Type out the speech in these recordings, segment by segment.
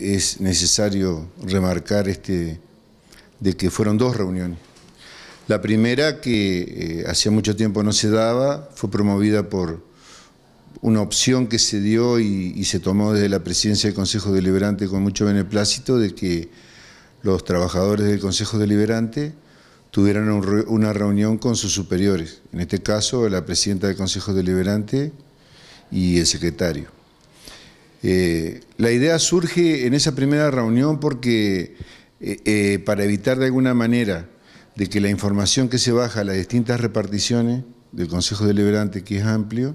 Es necesario remarcar este, de que fueron dos reuniones. La primera, que eh, hacía mucho tiempo no se daba, fue promovida por una opción que se dio y, se tomó desde la presidencia del Consejo Deliberante con mucho beneplácito, de que los trabajadores del Consejo Deliberante tuvieran una reunión con sus superiores, en este caso la presidenta del Consejo Deliberante y el secretario. Eh, la idea surge en esa primera reunión porque eh, eh, para evitar de alguna manera de que la información que se baja a las distintas reparticiones del Consejo Deliberante, que es amplio,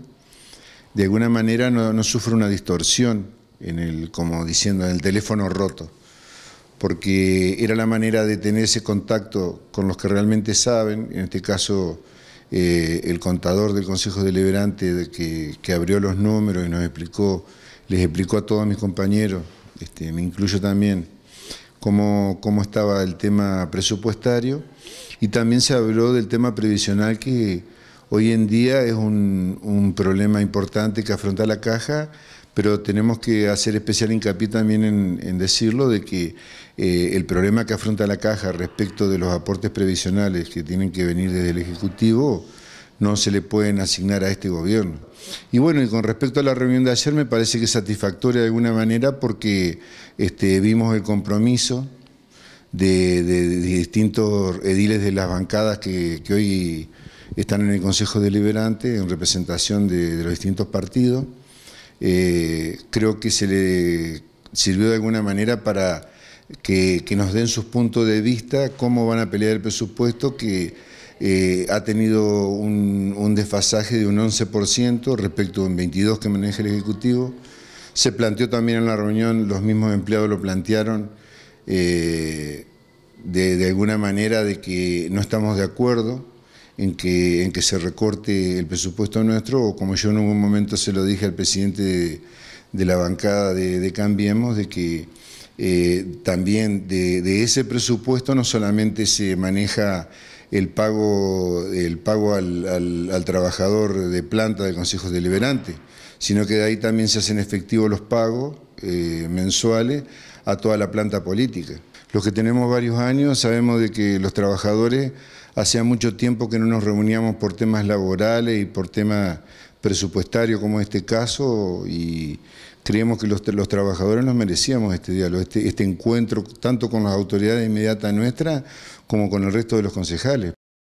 de alguna manera no, sufre una distorsión, en el, como diciendo, en el teléfono roto, porque era la manera de tener ese contacto con los que realmente saben, en este caso el contador del Consejo Deliberante que abrió los números y nos explicó les explicó a todos mis compañeros, este, me incluyo también, cómo, estaba el tema presupuestario y también se habló del tema previsional que hoy en día es un, problema importante que afronta la caja, pero tenemos que hacer especial hincapié también en, decirlo de que eh, el problema que afronta la caja respecto de los aportes previsionales que tienen que venir desde el Ejecutivo no se le pueden asignar a este gobierno. Y bueno, y con respecto a la reunión de ayer me parece que es satisfactoria de alguna manera porque este, vimos el compromiso de, distintos ediles de las bancadas que, hoy están en el Consejo Deliberante en representación de, los distintos partidos. Eh, creo que se le sirvió de alguna manera para que, que nos den sus puntos de vista, cómo van a pelear el presupuesto, que eh, ha tenido un, desfasaje de un 11% respecto a un 22% que maneja el Ejecutivo. Se planteó también en la reunión, los mismos empleados lo plantearon, eh, de, alguna manera de que no estamos de acuerdo en que, en que se recorte el presupuesto nuestro, o como yo en un momento se lo dije al presidente de, la bancada de, Cambiemos, de que eh, también de ese presupuesto no solamente se maneja el pago, pago al, trabajador de planta del Consejo Deliberante, sino que de ahí también se hacen efectivos los pagos eh, mensuales a toda la planta política. Los que tenemos varios años sabemos de que los trabajadores hacía mucho tiempo que no nos reuníamos por temas laborales y por temas presupuestario como este caso y creemos que los, trabajadores nos merecíamos este diálogo, este, este encuentro tanto con las autoridades inmediatas nuestras como con el resto de los concejales.